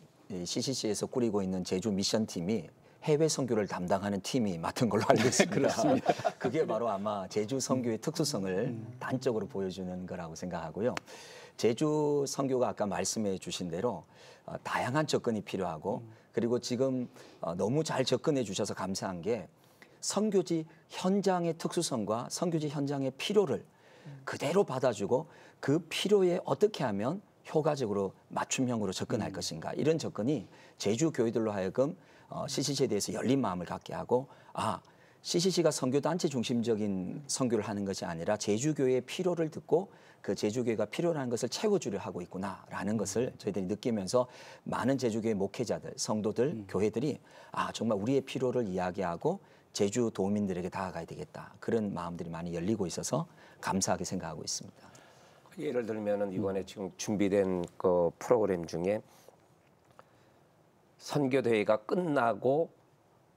C: CCC에서 꾸리고 있는 제주 미션 팀이 해외 선교를 담당하는 팀이 맡은 걸로 알고 있습니다. [laughs] 그렇습니다. 그게 바로 아마 제주 선교의 특수성을 음. 단적으로 보여주는 거라고 생각하고요. 제주 선교가 아까 말씀해 주신 대로 어, 다양한 접근이 필요하고 음. 그리고 지금 어, 너무 잘 접근해 주셔서 감사한 게 선교지 현장의 특수성과 선교지 현장의 필요를 그대로 받아주고 그 필요에 어떻게 하면 효과적으로 맞춤형으로 접근할 음. 것인가 이런 접근이 제주 교회들로 하여금 어, CCC에 대해서 열린 마음을 갖게 하고 아 CCC가 선교 단체 중심적인 선교를 하는 것이 아니라 제주교회의 필요를 듣고 그 제주교회가 필요라는 것을 채워주려 하고 있구나라는 음. 것을 저희들이 느끼면서 많은 제주교회 목회자들, 성도들, 음. 교회들이 아 정말 우리의 필요를 이야기하고 제주 도민들에게 다가가야 되겠다 그런 마음들이 많이 열리고 있어서 감사하게
D: 생각하고 있습니다. 예를 들면은 이번에 지금 준비된 그 프로그램 중에 선교대회가 끝나고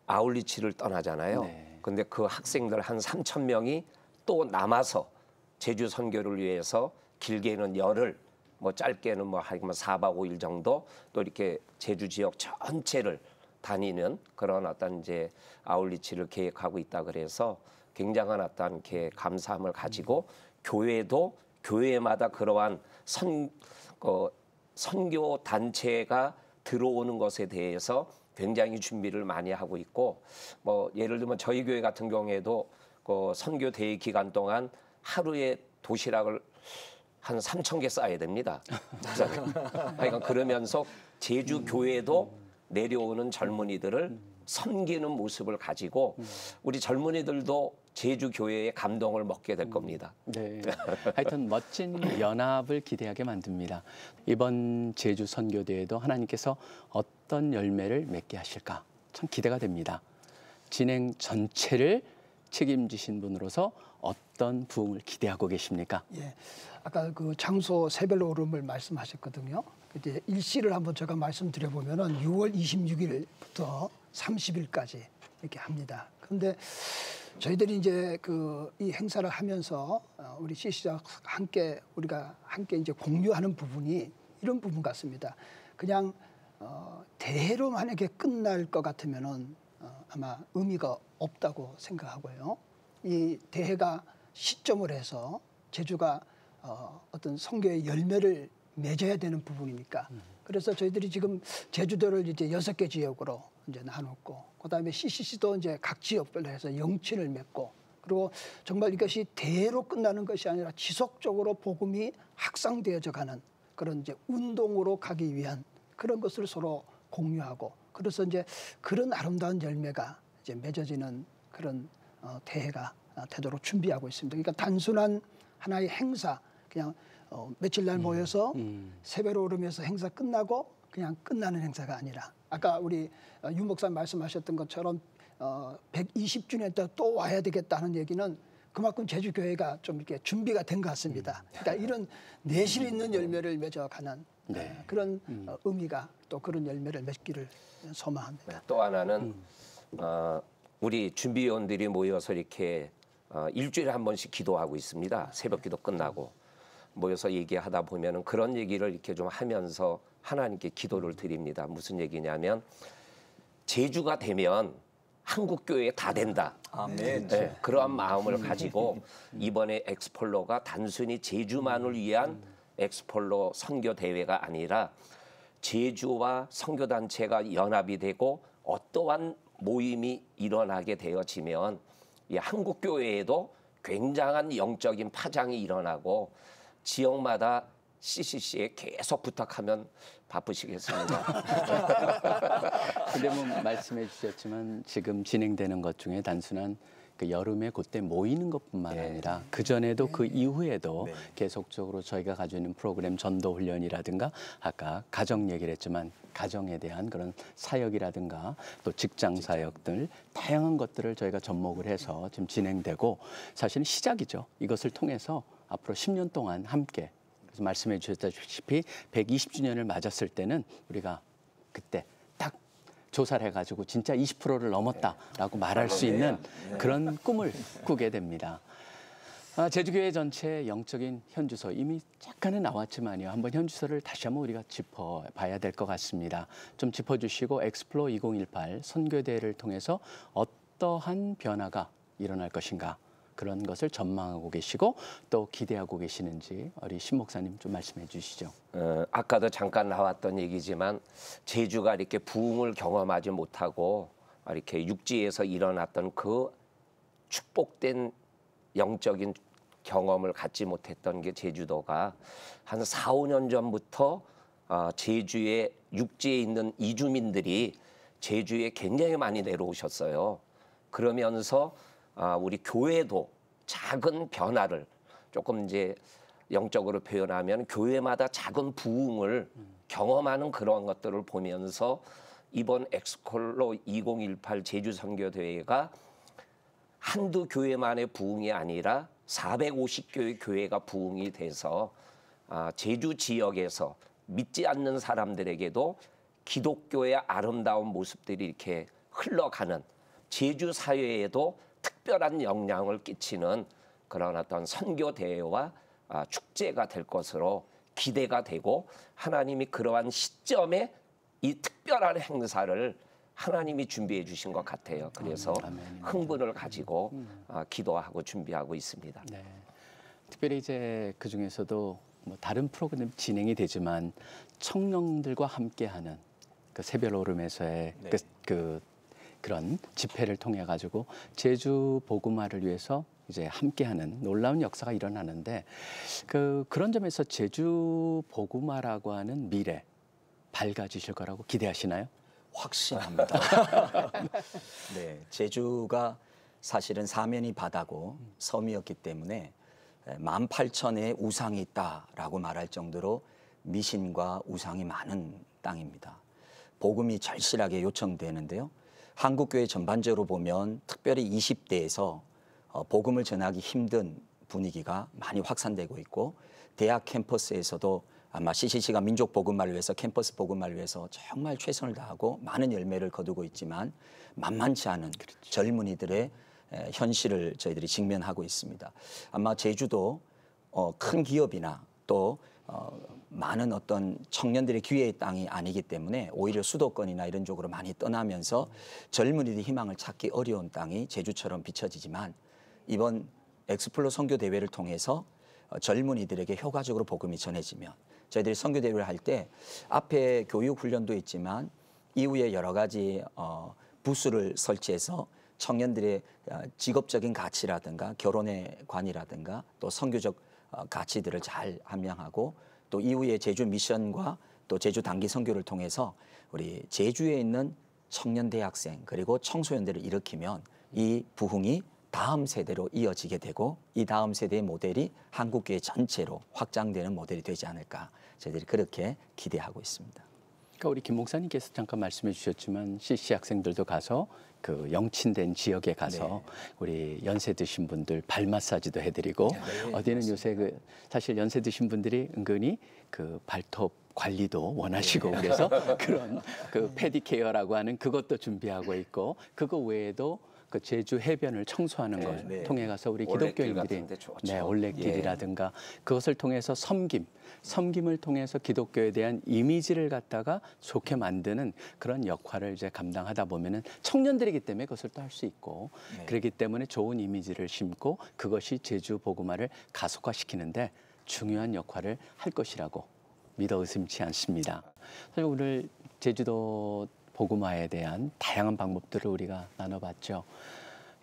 D: 아울리치를 떠나잖아요. 네. 근데 그 학생들 한 3천 명이 또 남아서 제주 선교를 위해서 길게는 열흘 뭐 짧게는 뭐 하기만 4박 5일 정도 또 이렇게 제주 지역 전체를 다니는 그런 어떤 이제 아울리치를 계획하고 있다 그래서 굉장한 어떤 이렇게 감사함을 가지고 교회도 교회마다 그러한 선 어, 선교 단체가 들어오는 것에 대해서 굉장히 준비를 많이 하고 있고 뭐 예를 들면 저희 교회 같은 경우에도 그 선교 대회 기간 동안 하루에 도시락을 한 3천 개쌓아야 됩니다. [laughs] 그러니까 그러면서 제주 교회도 내려오는 젊은이들을 음. 섬기는 모습을 가지고 음. 우리 젊은이들도 제주 교회의 감동을 먹게 될 음. 겁니다.
A: 네. [laughs] 하여튼 멋진 연합을 기대하게 만듭니다. 이번 제주 선교대에도 하나님께서 어떤 열매를 맺게 하실까 참 기대가 됩니다. 진행 전체를 책임지신 분으로서 어떤 부흥을 기대하고 계십니까?
B: 예. 아까 그 장소 세별로 오름을 말씀하셨거든요. 이제 일시를 한번 제가 말씀드려보면은 6월 26일부터 30일까지 이렇게 합니다. 그런데 저희들이 이제 그 이 행사를 하면서 어, 우리 CC와 함께 우리가 함께 이제 공유하는 부분이 이런 부분 같습니다. 그냥 어, 대회로 만약에 끝날 것 같으면은 어, 아마 의미가 없다고 생각하고요. 이 대회가 시점을 해서 제주가 어, 어떤 성교의 열매를 맺어야 되는 부분이니까. 음. 그래서 저희들이 지금 제주도를 이제 여섯 개 지역으로 이제 나눴고, 그 다음에 CCC도 이제 각 지역별로 해서 영친을 맺고, 그리고 정말 이것이 대로 끝나는 것이 아니라 지속적으로 복음이 확산되어져 가는 그런 이제 운동으로 가기 위한 그런 것을 서로 공유하고, 그래서 이제 그런 아름다운 열매가 이제 맺어지는 그런 어, 대회가 아, 되도록 준비하고 있습니다. 그러니까 단순한 하나의 행사, 그냥 어, 며칠 날 음, 모여서 음. 세배로 오르면서 행사 끝나고 그냥 끝나는 행사가 아니라 아까 우리 어, 윤 목사님 말씀하셨던 것처럼 어, 120주년 때 또 와야 되겠다는 얘기는 그만큼 제주교회가 좀 이렇게 준비가 된 것 같습니다. 음. 그러니까 이런 내실 있는 열매를 맺어가는 어, 네. 그런 어, 음. 의미가 또 그런 열매를 맺기를 소망합니다.
D: 또 하나는 음. 어, 우리 준비위원들이 모여서 이렇게 어, 일주일에 한 번씩 기도하고 있습니다. 새벽 기도 끝나고. 모여서 얘기하다 보면은 그런 얘기를 이렇게 좀 하면서 하나님께 기도를 드립니다. 무슨 얘기냐면 제주가 되면 한국 교회 다 된다. 아멘. 네, 네, 그러한 마음을 가지고 [laughs] 이번에 엑스폴로가 단순히 제주만을 위한 엑스폴로 선교 대회가 아니라 제주와 선교 단체가 연합이 되고 어떠한 모임이 일어나게 되어지면 이 한국 교회에도 굉장한 영적인 파장이 일어나고 지역마다 CCC에 계속 부탁하면 바쁘시겠습니다.
A: [laughs] 근데 뭐 말씀해 주셨지만 지금 진행되는 것 중에 단순한 그 여름에 그때 모이는 것뿐만 네. 아니라 그 전에도 네. 그 이후에도 네. 계속적으로 저희가 가지고 있는 프로그램 전도 훈련이라든가 아까 가정 얘기를 했지만 가정에 대한 그런 사역이라든가 또 직장 사역들 다양한 것들을 저희가 접목을 해서 지금 진행되고 사실은 시작이죠. 이것을 통해서 앞으로 10년 동안 함께 그래서 말씀해 주셨다시피 120주년을 맞았을 때는 우리가 그때 딱 조사를 해가지고 진짜 20%를 넘었다라고 네. 말할 수 있는 네. 그런 꿈을 꾸게 됩니다. 아, 제주교회 전체 영적인 현주소 이미 잠깐은 나왔지만요. 한번 현주소를 다시 한번 우리가 짚어봐야 될 것 같습니다. 좀 짚어주시고 엑스플로 2018 선교대회를 통해서 어떠한 변화가 일어날 것인가 그런 것을 전망하고 계시고 또
D: 기대하고 계시는지 우리 신 목사님 좀 말씀해 주시죠. 어, 아까도 잠깐 나왔던 얘기지만 제주가 이렇게 부흥을 경험하지 못하고 이렇게 육지에서 일어났던 그 축복된 영적인 경험을 갖지 못했던 게 제주도가 한 4, 5년 전부터 어, 제주의 육지에 있는 이주민들이 제주에 굉장히 많이 내려오셨어요. 그러면서 아, 우리 교회도 작은 변화를 조금 이제 영적으로 표현하면 교회마다 작은 부흥을 경험하는 그런 것들을 보면서 이번 엑스콜로 2018 제주 선교 대회가 한두 교회만의 부흥이 아니라 450교의 교회가 부흥이 돼서 아, 제주 지역에서 믿지 않는 사람들에게도 기독교의 아름다운 모습들이 이렇게 흘러가는 제주 사회에도 특별한 영향을 끼치는 그런 어떤 선교 대회와 아, 축제가 될 것으로 기대가 되고 하나님이 그러한 시점에 이 특별한 행사를 하나님이 준비해 주신 것 같아요. 그래서 흥분을 가지고 음. 아, 기도하고 준비하고 있습니다. 네. 특별히
A: 이제 그 중에서도 뭐 다른 프로그램 진행이 되지만 청년들과 함께하는 그 새별 오름에서의 네. 그, 그 그런 집회를 통해 가지고 제주 보음마를 위해서 이제 함께하는 놀라운 역사가 일어나는데 그 그런 점에서 제주 보음마라고 하는 미래
C: 밝아지실 거라고 기대하시나요? 확신합니다.
D: [laughs]
C: 네, 제주가 사실은 사면이 바다고 섬이었기 때문에 18,000의 우상이 있다라고 말할 정도로 미신과 우상이 많은 땅입니다. 복음이 절실하게 요청되는데요. 한국교회 전반적으로 보면 특별히 20대에서 어, 복음을 전하기 힘든 분위기가 많이 확산되고 있고 대학 캠퍼스에서도 아마 CCC가 민족 복음화를 위해서 캠퍼스 복음화를 위해서 정말 최선을 다하고 많은 열매를 거두고 있지만 만만치 않은 그렇지. 젊은이들의 현실을 저희들이 직면하고 있습니다. 아마 제주도 어, 큰 기업이나 또 어, 많은 어떤 청년들의 기회의 땅이 아니기 때문에 오히려 수도권이나 이런 쪽으로 많이 떠나면서 젊은이들이 희망을 찾기 어려운 땅이 제주처럼 비춰지지만 이번 엑스플로 선교 대회를 통해서 어, 젊은이들에게 효과적으로 복음이 전해지면 저희들이 선교 대회를 할 때 앞에 교육 훈련도 있지만 이후에 여러 가지 어, 부수를 설치해서 청년들의 어, 직업적인 가치라든가 결혼의 관이라든가 또 선교적 어, 가치들을 잘 함양하고 또 이후에 제주 미션과 또 제주 단기 선교를 통해서 우리 제주에 있는 청년 대학생 그리고 청소년들을 일으키면 이 부흥이 다음 세대로 이어지게 되고 이 다음 세대의 모델이 한국교회 전체로 확장되는 모델이 되지 않을까 저희들이 그렇게 기대하고 있습니다.
A: 그러니까 우리 김 목사님께서 잠깐 말씀해 주셨지만 CC 학생들도 가서 그 영친된 지역에 가서 네. 우리 연세 드신 분들 발 마사지도 해드리고 네, 네 어디는 맞습니다. 요새 그 사실 연세 드신 분들이 은근히 그 발톱 관리도 원하시고 네. 그래서 [laughs] 그런 그 페디케어라고 하는 그것도 준비하고 있고 그거 외에도 그 제주 해변을 청소하는 네, 걸 네. 통해 가서 우리 기독교인들이 네, 올레길이라든가 예. 그것을 통해서 섬김, 섬김을 통해서 기독교에 대한 이미지를 갖다가 좋게 만드는 그런 역할을 이제 감당하다 보면은 청년들이기 때문에 그것을 또 할 수 있고 네. 그렇기 때문에 좋은 이미지를 심고 그것이 제주 보고마를 가속화시키는데 중요한 역할을 할 것이라고 믿어 의심치 않습니다. 사실 오늘 제주도 복음화에 대한 다양한 방법들을 우리가 나눠봤죠.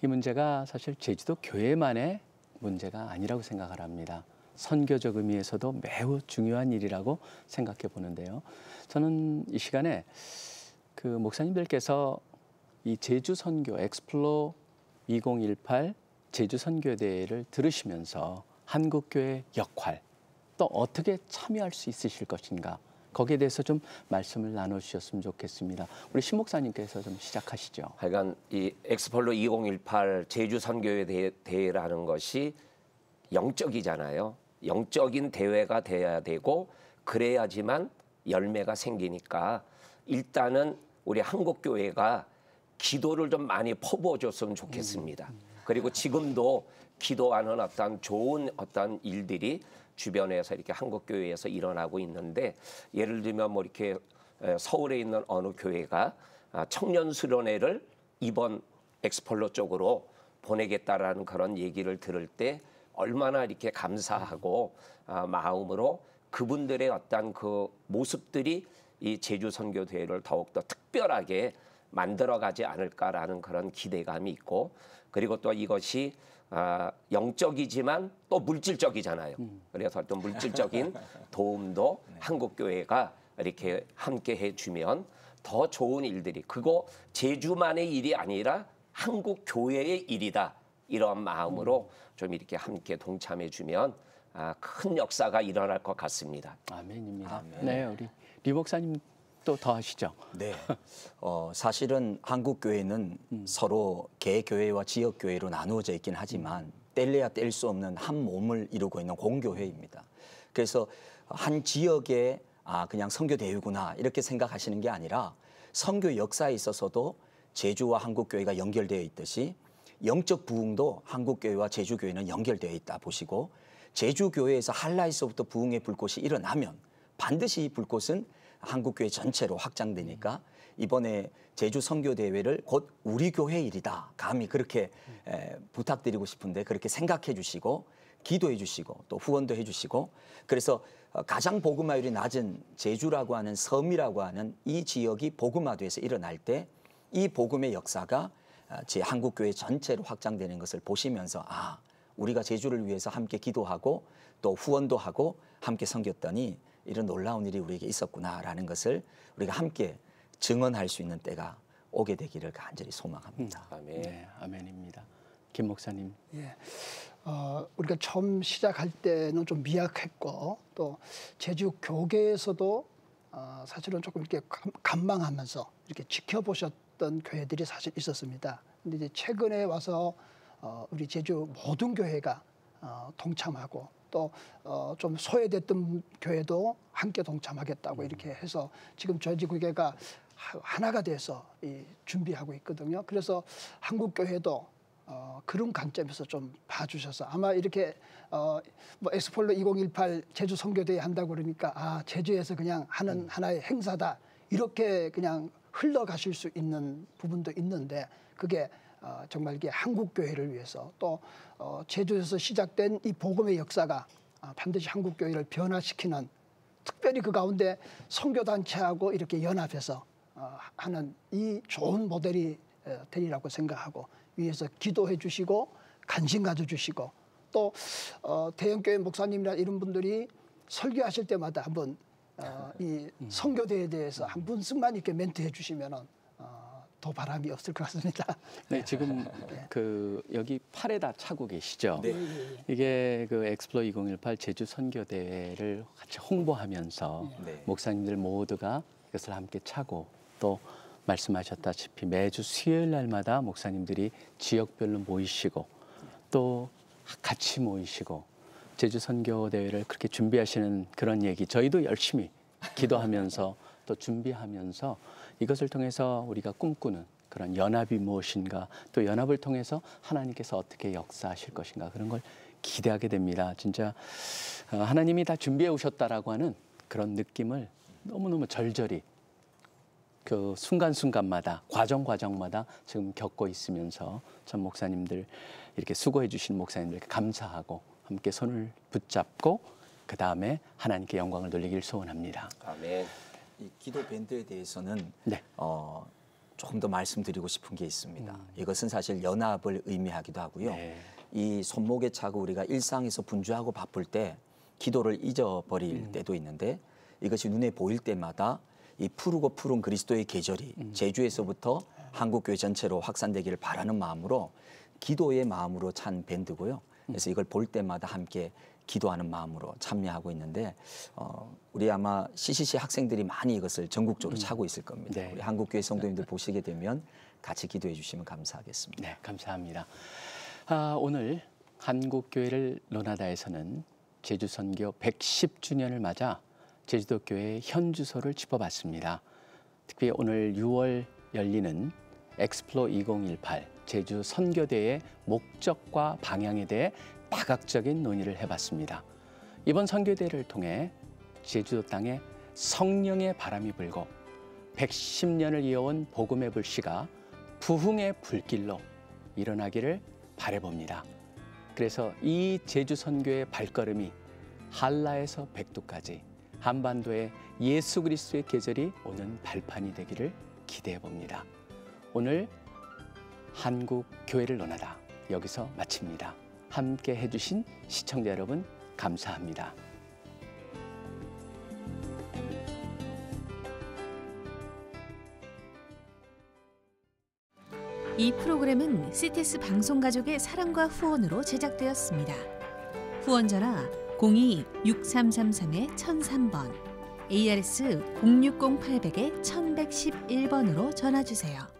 A: 이 문제가 사실 제주도 교회만의 문제가 아니라고 생각을 합니다. 선교적 의미에서도 매우 중요한 일이라고 생각해 보는데요. 저는 이 시간에 그 목사님들께서 이 제주 선교 엑스플로 2018 제주 선교 대회를 들으시면서 한국 교회 역할 또 어떻게 참여할 수 있으실 것인가 거기에 대해서 좀 말씀을 나눠주셨으면 좋겠습니다. 우리 신 목사님께서 좀 시작하시죠. 하여간
D: 이 엑스폴로 2018 제주 선교회 대회, 대회라는 것이 영적이잖아요. 영적인 대회가 돼야 되고 그래야지만 열매가 생기니까 일단은 우리 한국 교회가 기도를 좀 많이 퍼부어줬으면 좋겠습니다. 음. 그리고 지금도 기도하는 어떤 좋은 어떤 일들이 주변에서 이렇게 한국 교회에서 일어나고 있는데 예를 들면 뭐 이렇게 서울에 있는 어느 교회가 아, 청년 수련회를 이번 엑스폴로 쪽으로 보내겠다라는 그런 얘기를 들을 때 얼마나 이렇게 감사하고 아, 마음으로 그분들의 어떤 그 모습들이 이 제주 선교대회를 더욱더 특별하게 만들어가지 않을까라는 그런 기대감이 있고 그리고 또 이것이 아, 영적이지만 또 물질적이잖아요. 음. 그래서 또 물질적인 [laughs] 도움도 네. 한국 교회가 이렇게 함께 해주면 더 좋은 일들이 그거 제주만의 일이 아니라 한국 교회의 일이다 이런 마음으로 음. 좀 이렇게 함께 동참해주면 아, 큰 역사가 일어날 것 같습니다.
C: 아멘입니다. 아멘. 네, 우리 리 목사님 또더 하시죠. 네. 어, 사실은 한국 교회는 음. 서로 개교회와 지역 교회로 나누어져 있긴 하지만 뗄래야 뗄 수 없는 한 몸을 이루고 있는 공교회입니다. 그래서 한 지역에 아 그냥 선교 대회구나 이렇게 생각하시는 게 아니라 선교 역사에 있어서도 제주와 한국 교회가 연결되어 있듯이 영적 부흥도 한국 교회와 제주 교회는 연결되어 있다 보시고 제주 교회에서 한라에서부터 부흥의 불꽃이 일어나면 반드시 이 불꽃은 한국교회 전체로 확장되니까 이번에 제주 선교 대회를 곧 우리 교회 일이다 감히 그렇게 에, 부탁드리고 싶은데 그렇게 생각해 주시고 기도해 주시고 또 후원도 해 주시고 그래서 어, 가장 복음화율이 낮은 제주라고 하는 섬이라고 하는 이 지역이 복음화돼서 일어날 때 이 복음의 역사가 어, 제 한국교회 전체로 확장되는 것을 보시면서 아 우리가 제주를 위해서 함께 기도하고 또 후원도 하고 함께 섬겼더니 이런 놀라운 일이 우리에게 있었구나라는 것을 우리가 함께 증언할 수 있는 때가 오게 되기를 간절히 소망합니다. 음, 아멘. 네, 아멘입니다. 김 목사님.
B: 예. 어, 우리가 처음 시작할 때는 좀 미약했고 또 제주 교계에서도 어, 사실은 조금 이렇게 감망하면서 이렇게 지켜보셨던 교회들이 사실 있었습니다. 근데 이제 최근에 와서 어, 우리 제주 모든 교회가 어, 동참하고 또좀 어, 소외됐던 교회도 함께 동참하겠다고 이렇게 해서 지금 저지국회가 하나가 돼서 이 준비하고 있거든요. 그래서 한국 교회도 어, 그런 관점에서 좀 봐주셔서 아마 이렇게 어, 뭐에스폴로2018 제주 선교대회 한다고 그러니까 아 제주에서 그냥 하는 음. 하나의 행사다 이렇게 그냥 흘러가실 수 있는 부분도 있는데 그게 아, 정말 이게 한국 교회를 위해서 또 어, 제주에서 시작된 이 복음의 역사가 아, 반드시 한국 교회를 변화시키는 특별히 그 가운데 선교 단체하고 이렇게 연합해서 어, 하는 이 좋은 모델이 어, 되리라고 생각하고 위에서 기도해 주시고 관심 가져 주시고 또 대형 교회 목사님이나 이런 분들이 설교하실 때마다 한번 이 음. 선교대에 대해서 한 분씩만 이렇게 멘트해 주시면은 도 바람이 없을 것 같습니다.
A: 네, 네. 지금 네. 그 여기 팔에다 차고 계시죠. 네. 이게 그 엑스플로 2018 제주 선교 대회를 같이 홍보하면서 네. 목사님들 모두가 이것을 함께 차고 또 말씀하셨다시피 매주 수요일 날마다 목사님들이 지역별로 모이시고 또 같이 모이시고 제주 선교 대회를 그렇게 준비하시는 그런 얘기 저희도 열심히 기도하면서 또 준비하면서 이것을 통해서 우리가 꿈꾸는 그런 연합이 무엇인가 또 연합을 통해서 하나님께서 어떻게 역사하실 것인가 그런 걸 기대하게 됩니다. 진짜 어, 하나님이 다 준비해 오셨다라고 하는 그런 느낌을 너무너무 절절히 그 순간순간마다 과정과정마다 지금 겪고 있으면서 전 목사님들 이렇게 수고해 주신 목사님들 께 감사하고 함께 손을 붙잡고 그 다음에 하나님께 영광을 돌리길 소원합니다.
C: 아멘. 이 기도 밴드에 대해서는 네. 어, 조금 더 말씀드리고 싶은 게 있습니다. 음. 이것은 사실 연합을 의미하기도 하고요. 네. 이 손목에 차고 우리가 일상에서 분주하고 바쁠 때 기도를 잊어버릴 음. 때도 있는데 이것이 눈에 보일 때마다 이 푸르고 푸른 그리스도의 계절이 음. 제주에서부터 한국교회 전체로 확산되기를 바라는 마음으로 기도의 마음으로 찬 밴드고요. 그래서 음. 이걸 볼 때마다 함께 기도하는 마음으로 참여하고 있는데 어, 우리 아마 CCC 학생들이 많이 이것을 전국적으로 음. 차고 있을 겁니다. 네. 우리 한국교회 성도님들 보시게 되면 같이 기도해 주시면 감사하겠습니다. 네,
A: 감사합니다. 아, 오늘 한국교회를 논하다에서는 제주 선교 110주년을 맞아 제주도 교회 현 주소를 짚어봤습니다. 특히 오늘 6월 열리는 엑스플로 2018 제주 선교대의 목적과 방향에 대해 다각적인 논의를 해봤습니다. 이번 선교대를 통해 제주도 땅에 성령의 바람이 불고 110년을 이어온 복음의 불씨가 부흥의 불길로 일어나기를 바래봅니다. 그래서 이 제주 선교의 발걸음이 한라에서 백두까지 한반도에 예수 그리스도의 계절이 오는 발판이 되기를 기대해 봅니다. 오늘 한국 교회를 논하다 여기서 마칩니다. 함께 해주신 시청자 여러분 감사합니다.
C: 이 프로그램은 CTS 방송 가족의 사랑과 후원으로 제작되었습니다. 후원전화 02-6333-1003번, ARS
B: 060800-1111번으로 전화주세요.